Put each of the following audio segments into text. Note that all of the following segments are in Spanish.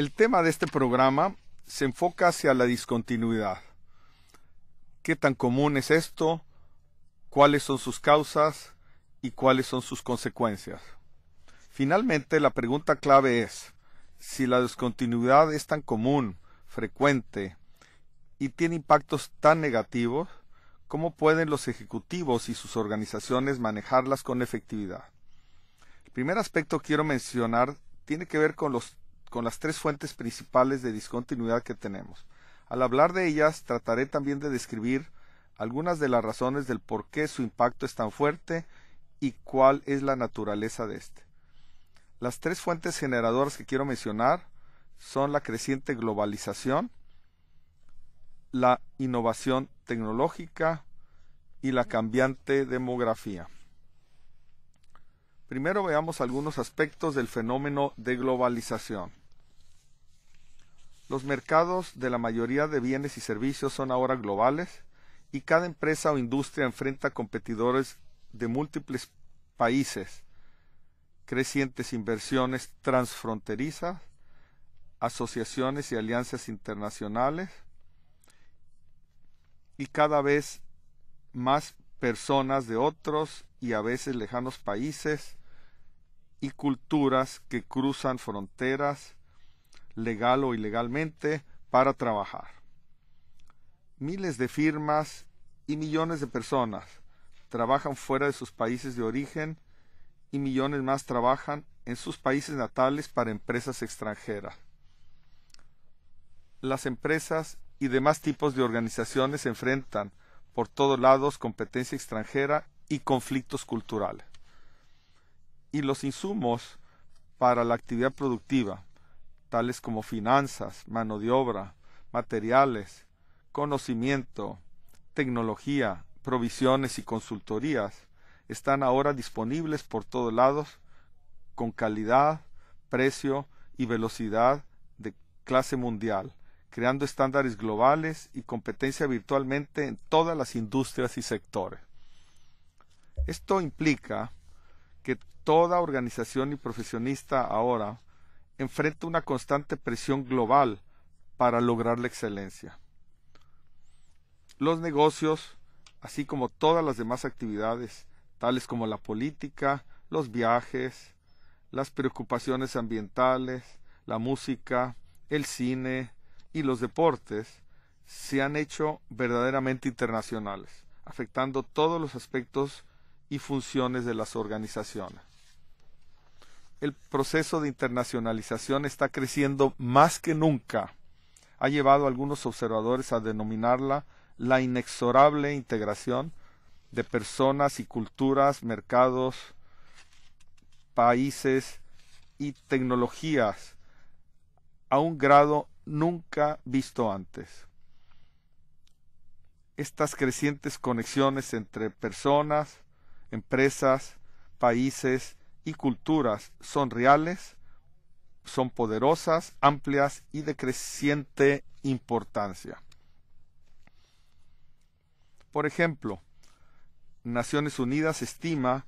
El tema de este programa se enfoca hacia la discontinuidad. ¿Qué tan común es esto? ¿Cuáles son sus causas? ¿Y cuáles son sus consecuencias? Finalmente, la pregunta clave es, si la discontinuidad es tan común, frecuente y tiene impactos tan negativos, ¿cómo pueden los ejecutivos y sus organizaciones manejarlas con efectividad? El primer aspecto que quiero mencionar tiene que ver con los con las tres fuentes principales de discontinuidad que tenemos. Al hablar de ellas, trataré también de describir algunas de las razones del por qué su impacto es tan fuerte y cuál es la naturaleza de este. Las tres fuentes generadoras que quiero mencionar son la creciente globalización, la innovación tecnológica y la cambiante demografía. Primero veamos algunos aspectos del fenómeno de globalización. Los mercados de la mayoría de bienes y servicios son ahora globales y cada empresa o industria enfrenta competidores de múltiples países, crecientes inversiones transfronterizas, asociaciones y alianzas internacionales y cada vez más personas de otros y a veces lejanos países y culturas que cruzan fronteras legal o ilegalmente, para trabajar. Miles de firmas y millones de personas trabajan fuera de sus países de origen y millones más trabajan en sus países natales para empresas extranjeras. Las empresas y demás tipos de organizaciones enfrentan por todos lados competencia extranjera y conflictos culturales. Y los insumos para la actividad productiva, tales como finanzas, mano de obra, materiales, conocimiento, tecnología, provisiones y consultorías, están ahora disponibles por todos lados con calidad, precio y velocidad de clase mundial, creando estándares globales y competencia virtualmente en todas las industrias y sectores. Esto implica que toda organización y profesionista ahora enfrenta una constante presión global para lograr la excelencia. Los negocios, así como todas las demás actividades, tales como la política, los viajes, las preocupaciones ambientales, la música, el cine y los deportes, se han hecho verdaderamente internacionales, afectando todos los aspectos y funciones de las organizaciones el proceso de internacionalización está creciendo más que nunca. Ha llevado a algunos observadores a denominarla la inexorable integración de personas y culturas, mercados, países y tecnologías a un grado nunca visto antes. Estas crecientes conexiones entre personas, empresas, países y culturas son reales, son poderosas, amplias y de creciente importancia. Por ejemplo, Naciones Unidas estima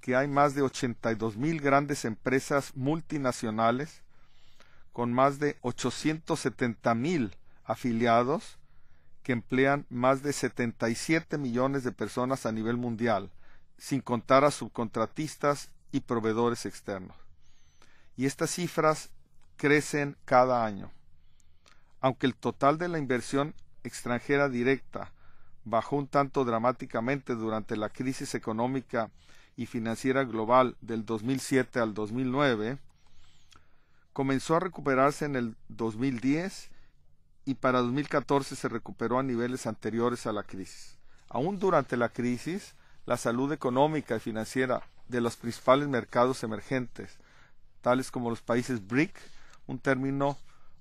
que hay más de 82 mil grandes empresas multinacionales con más de 870 mil afiliados que emplean más de 77 millones de personas a nivel mundial, sin contar a subcontratistas y proveedores externos. Y estas cifras crecen cada año. Aunque el total de la inversión extranjera directa bajó un tanto dramáticamente durante la crisis económica y financiera global del 2007 al 2009, comenzó a recuperarse en el 2010 y para 2014 se recuperó a niveles anteriores a la crisis. Aún durante la crisis, la salud económica y financiera de los principales mercados emergentes, tales como los países BRIC, un término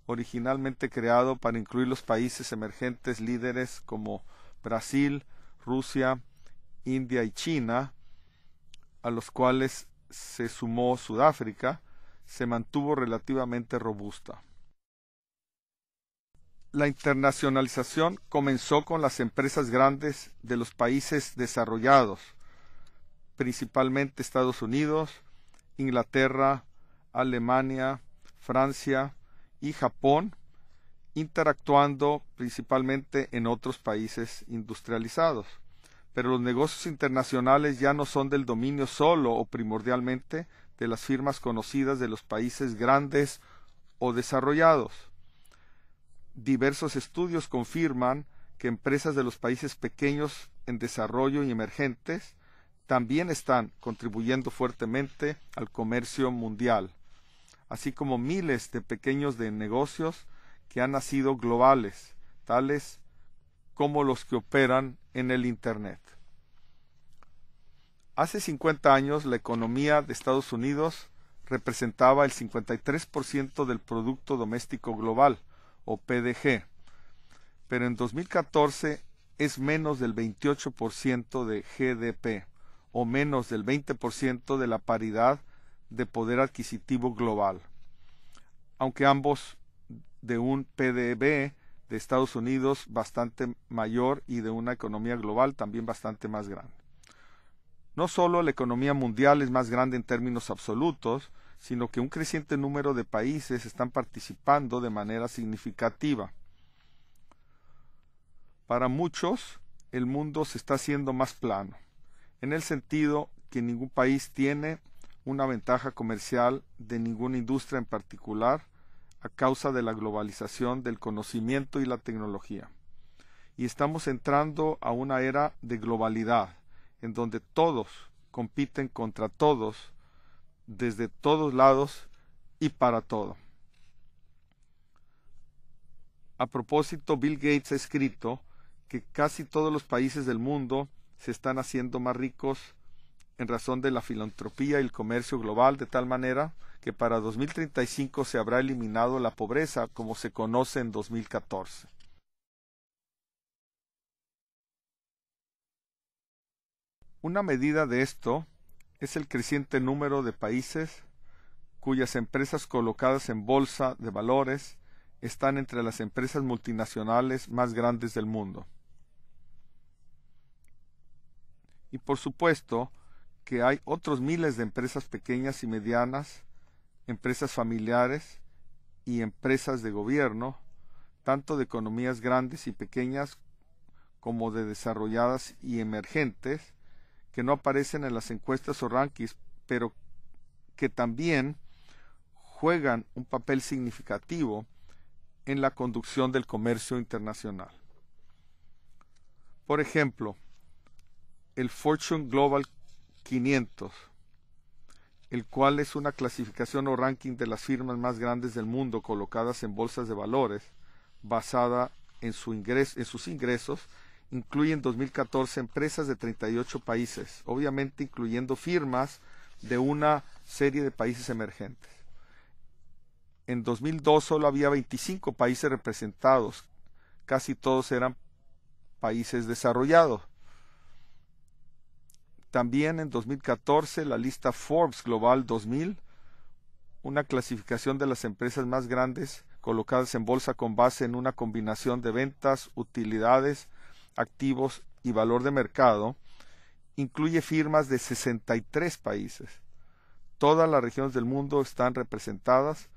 originalmente creado para incluir los países emergentes líderes como Brasil, Rusia, India y China, a los cuales se sumó Sudáfrica, se mantuvo relativamente robusta. La internacionalización comenzó con las empresas grandes de los países desarrollados, principalmente Estados Unidos, Inglaterra, Alemania, Francia y Japón, interactuando principalmente en otros países industrializados. Pero los negocios internacionales ya no son del dominio solo o primordialmente de las firmas conocidas de los países grandes o desarrollados. Diversos estudios confirman que empresas de los países pequeños en desarrollo y emergentes también están contribuyendo fuertemente al comercio mundial, así como miles de pequeños de negocios que han nacido globales, tales como los que operan en el Internet. Hace 50 años la economía de Estados Unidos representaba el 53% del Producto Doméstico Global, o PDG, pero en 2014 es menos del 28% de GDP o menos del 20% de la paridad de poder adquisitivo global, aunque ambos de un PDB de Estados Unidos bastante mayor y de una economía global también bastante más grande. No solo la economía mundial es más grande en términos absolutos, sino que un creciente número de países están participando de manera significativa. Para muchos, el mundo se está haciendo más plano en el sentido que ningún país tiene una ventaja comercial de ninguna industria en particular a causa de la globalización del conocimiento y la tecnología. Y estamos entrando a una era de globalidad, en donde todos compiten contra todos, desde todos lados y para todo. A propósito, Bill Gates ha escrito que casi todos los países del mundo se están haciendo más ricos en razón de la filantropía y el comercio global, de tal manera que para 2035 se habrá eliminado la pobreza como se conoce en 2014. Una medida de esto es el creciente número de países cuyas empresas colocadas en bolsa de valores están entre las empresas multinacionales más grandes del mundo. Y por supuesto que hay otros miles de empresas pequeñas y medianas, empresas familiares y empresas de gobierno, tanto de economías grandes y pequeñas como de desarrolladas y emergentes, que no aparecen en las encuestas o rankings, pero que también juegan un papel significativo en la conducción del comercio internacional. Por ejemplo, el Fortune Global 500, el cual es una clasificación o ranking de las firmas más grandes del mundo colocadas en bolsas de valores basada en, su en sus ingresos, incluye en 2014 empresas de 38 países, obviamente incluyendo firmas de una serie de países emergentes. En 2002 solo había 25 países representados, casi todos eran países desarrollados también en 2014 la lista Forbes Global 2000, una clasificación de las empresas más grandes colocadas en bolsa con base en una combinación de ventas, utilidades, activos y valor de mercado, incluye firmas de 63 países. Todas las regiones del mundo están representadas,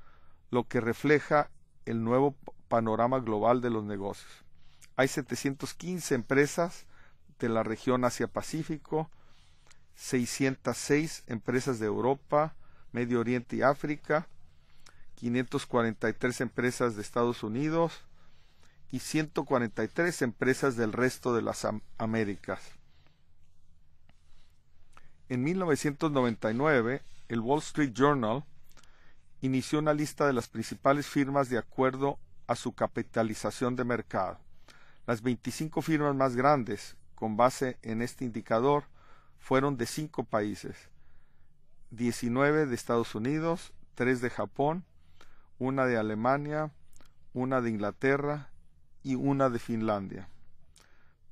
lo que refleja el nuevo panorama global de los negocios. Hay 715 empresas de la región Asia-Pacífico, 606 empresas de Europa, Medio Oriente y África, 543 empresas de Estados Unidos y 143 empresas del resto de las Américas. En 1999, el Wall Street Journal inició una lista de las principales firmas de acuerdo a su capitalización de mercado. Las 25 firmas más grandes, con base en este indicador, fueron de cinco países, 19 de Estados Unidos, 3 de Japón, una de Alemania, una de Inglaterra y una de Finlandia.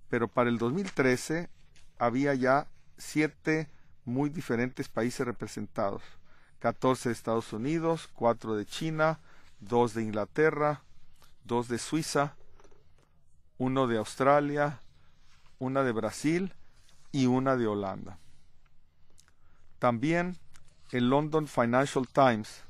Pero para el 2013 había ya siete muy diferentes países representados. 14 de Estados Unidos, 4 de China, 2 de Inglaterra, 2 de Suiza, uno de Australia, una de Brasil y una de Holanda. También el London Financial Times,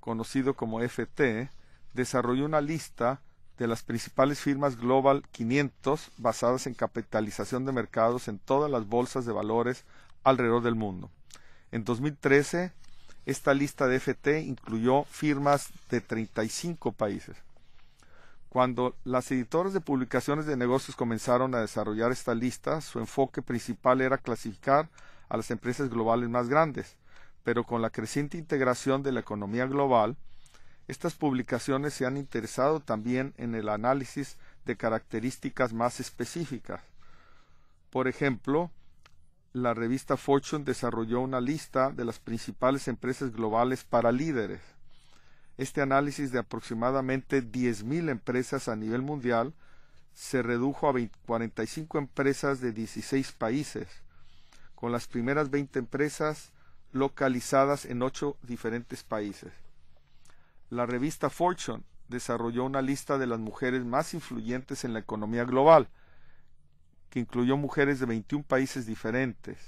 conocido como FT, desarrolló una lista de las principales firmas Global 500 basadas en capitalización de mercados en todas las bolsas de valores alrededor del mundo. En 2013, esta lista de FT incluyó firmas de 35 países. Cuando las editoras de publicaciones de negocios comenzaron a desarrollar esta lista, su enfoque principal era clasificar a las empresas globales más grandes, pero con la creciente integración de la economía global, estas publicaciones se han interesado también en el análisis de características más específicas. Por ejemplo, la revista Fortune desarrolló una lista de las principales empresas globales para líderes este análisis de aproximadamente 10.000 empresas a nivel mundial se redujo a 45 empresas de 16 países, con las primeras 20 empresas localizadas en 8 diferentes países. La revista Fortune desarrolló una lista de las mujeres más influyentes en la economía global, que incluyó mujeres de 21 países diferentes.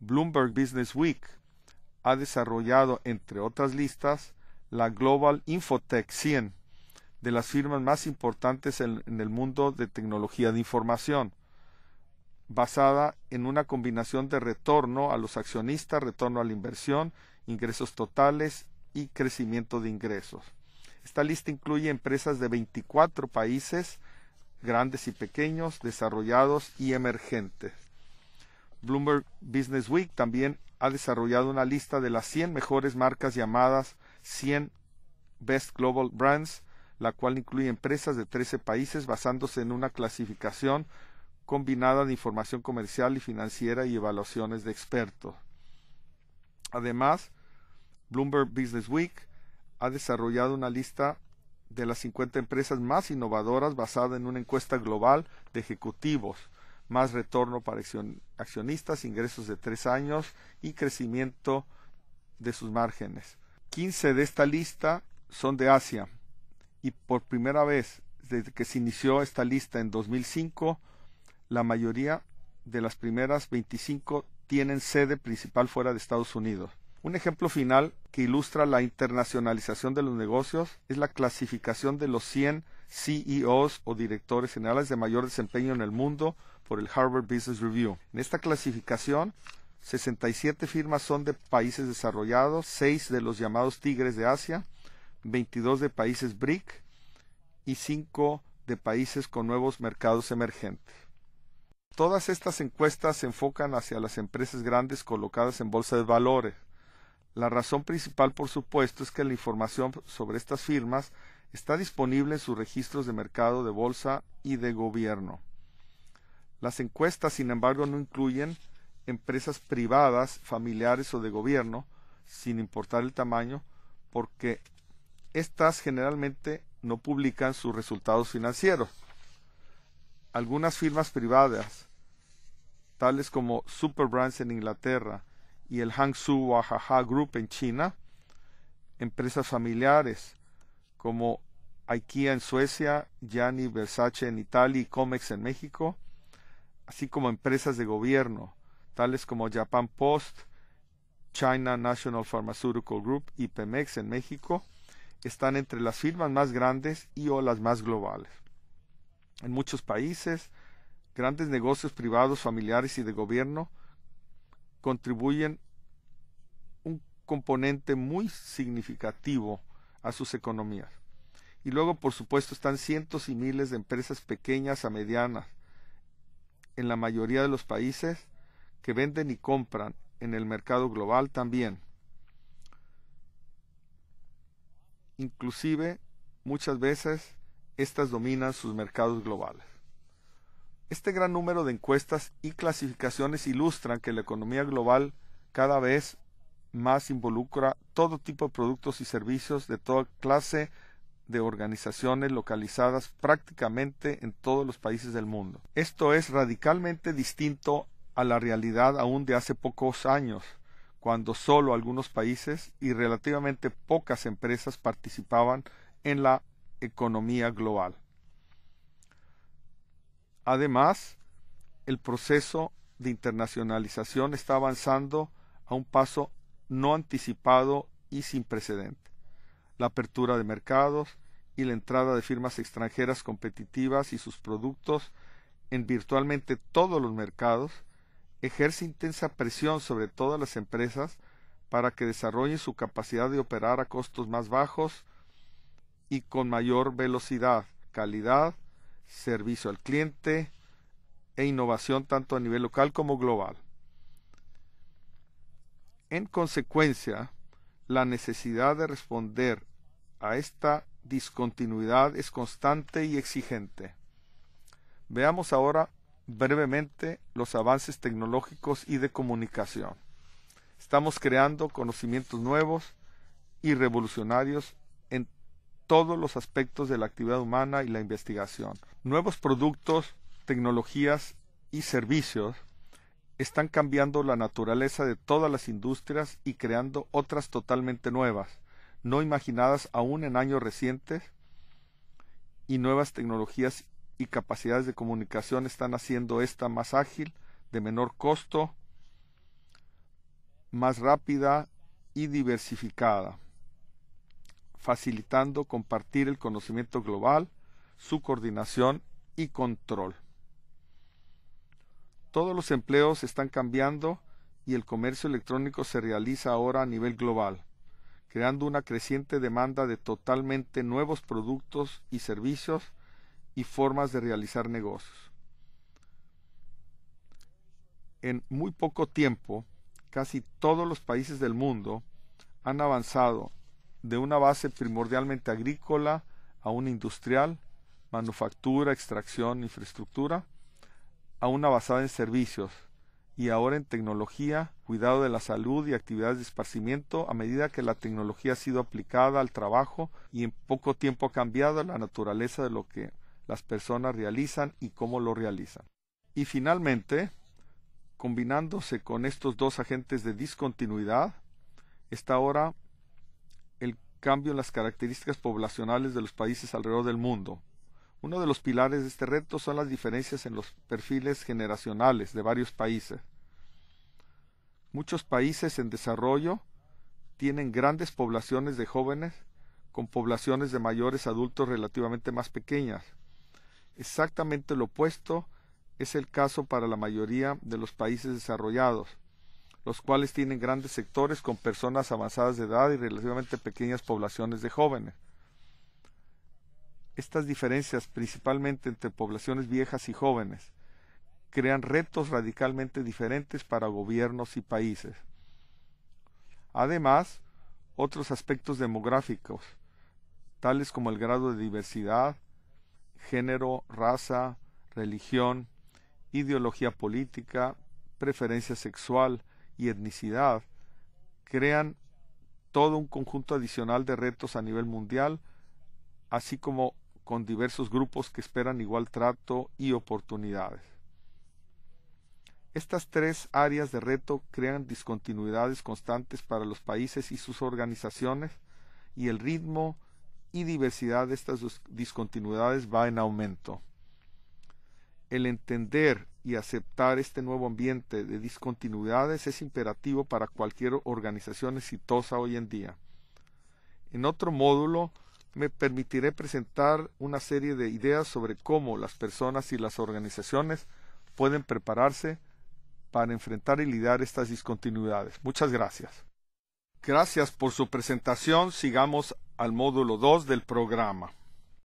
Bloomberg Business Week ha desarrollado, entre otras listas, la Global Infotech 100, de las firmas más importantes en, el mundo de tecnología de información, basada en una combinación de retorno a los accionistas, retorno a la inversión, ingresos totales y crecimiento de ingresos. Esta lista incluye empresas de 24 países, grandes y pequeños, desarrollados y emergentes. Bloomberg Business Week también ha desarrollado una lista de las 100 mejores marcas llamadas 100 Best Global Brands, la cual incluye empresas de 13 países basándose en una clasificación combinada de información comercial y financiera y evaluaciones de expertos. Además, Bloomberg Business Week ha desarrollado una lista de las 50 empresas más innovadoras basada en una encuesta global de ejecutivos, más retorno para accionistas, ingresos de tres años y crecimiento de sus márgenes. 15 de esta lista son de Asia y por primera vez desde que se inició esta lista en 2005, la mayoría de las primeras 25 tienen sede principal fuera de Estados Unidos. Un ejemplo final que ilustra la internacionalización de los negocios es la clasificación de los 100 CEOs o directores generales de mayor desempeño en el mundo por el Harvard Business Review. En esta clasificación 67 firmas son de países desarrollados, 6 de los llamados tigres de Asia, 22 de países BRIC y 5 de países con nuevos mercados emergentes. Todas estas encuestas se enfocan hacia las empresas grandes colocadas en bolsa de valores. La razón principal, por supuesto, es que la información sobre estas firmas está disponible en sus registros de mercado de bolsa y de gobierno. Las encuestas, sin embargo, no incluyen empresas privadas, familiares o de gobierno, sin importar el tamaño, porque éstas generalmente no publican sus resultados financieros. Algunas firmas privadas, tales como Superbrands en Inglaterra y el Hangzhou Wahaha Group en China, empresas familiares como IKEA en Suecia, Gianni Versace en Italia y Comex en México, así como empresas de gobierno, tales como Japan Post, China National Pharmaceutical Group y Pemex en México, están entre las firmas más grandes y o las más globales. En muchos países, grandes negocios privados, familiares y de gobierno contribuyen un componente muy significativo a sus economías. Y luego, por supuesto, están cientos y miles de empresas pequeñas a medianas, en la mayoría de los países, que venden y compran en el mercado global también. Inclusive, muchas veces, estas dominan sus mercados globales. Este gran número de encuestas y clasificaciones ilustran que la economía global cada vez más involucra todo tipo de productos y servicios de toda clase de organizaciones localizadas prácticamente en todos los países del mundo. Esto es radicalmente distinto a la realidad aún de hace pocos años, cuando solo algunos países y relativamente pocas empresas participaban en la economía global. Además, el proceso de internacionalización está avanzando a un paso no anticipado y sin precedente. La apertura de mercados y la entrada de firmas extranjeras competitivas y sus productos en virtualmente todos los mercados ejerce intensa presión sobre todas las empresas para que desarrollen su capacidad de operar a costos más bajos y con mayor velocidad, calidad, servicio al cliente e innovación tanto a nivel local como global. En consecuencia, la necesidad de responder a esta discontinuidad es constante y exigente. Veamos ahora brevemente los avances tecnológicos y de comunicación. Estamos creando conocimientos nuevos y revolucionarios en todos los aspectos de la actividad humana y la investigación. Nuevos productos, tecnologías y servicios están cambiando la naturaleza de todas las industrias y creando otras totalmente nuevas, no imaginadas aún en años recientes, y nuevas tecnologías y capacidades de comunicación están haciendo esta más ágil, de menor costo, más rápida y diversificada, facilitando compartir el conocimiento global, su coordinación y control. Todos los empleos están cambiando y el comercio electrónico se realiza ahora a nivel global, creando una creciente demanda de totalmente nuevos productos y servicios y formas de realizar negocios. En muy poco tiempo, casi todos los países del mundo han avanzado de una base primordialmente agrícola a una industrial, manufactura, extracción, infraestructura, a una basada en servicios y ahora en tecnología, cuidado de la salud y actividades de esparcimiento a medida que la tecnología ha sido aplicada al trabajo y en poco tiempo ha cambiado la naturaleza de lo que las personas realizan y cómo lo realizan. Y finalmente, combinándose con estos dos agentes de discontinuidad, está ahora el cambio en las características poblacionales de los países alrededor del mundo. Uno de los pilares de este reto son las diferencias en los perfiles generacionales de varios países. Muchos países en desarrollo tienen grandes poblaciones de jóvenes con poblaciones de mayores adultos relativamente más pequeñas. Exactamente lo opuesto es el caso para la mayoría de los países desarrollados, los cuales tienen grandes sectores con personas avanzadas de edad y relativamente pequeñas poblaciones de jóvenes. Estas diferencias, principalmente entre poblaciones viejas y jóvenes, crean retos radicalmente diferentes para gobiernos y países. Además, otros aspectos demográficos, tales como el grado de diversidad, género, raza, religión, ideología política, preferencia sexual y etnicidad, crean todo un conjunto adicional de retos a nivel mundial, así como con diversos grupos que esperan igual trato y oportunidades. Estas tres áreas de reto crean discontinuidades constantes para los países y sus organizaciones y el ritmo y diversidad de estas discontinuidades va en aumento. El entender y aceptar este nuevo ambiente de discontinuidades es imperativo para cualquier organización exitosa hoy en día. En otro módulo me permitiré presentar una serie de ideas sobre cómo las personas y las organizaciones pueden prepararse para enfrentar y lidiar estas discontinuidades. Muchas gracias. Gracias por su presentación. Sigamos al módulo 2 del programa.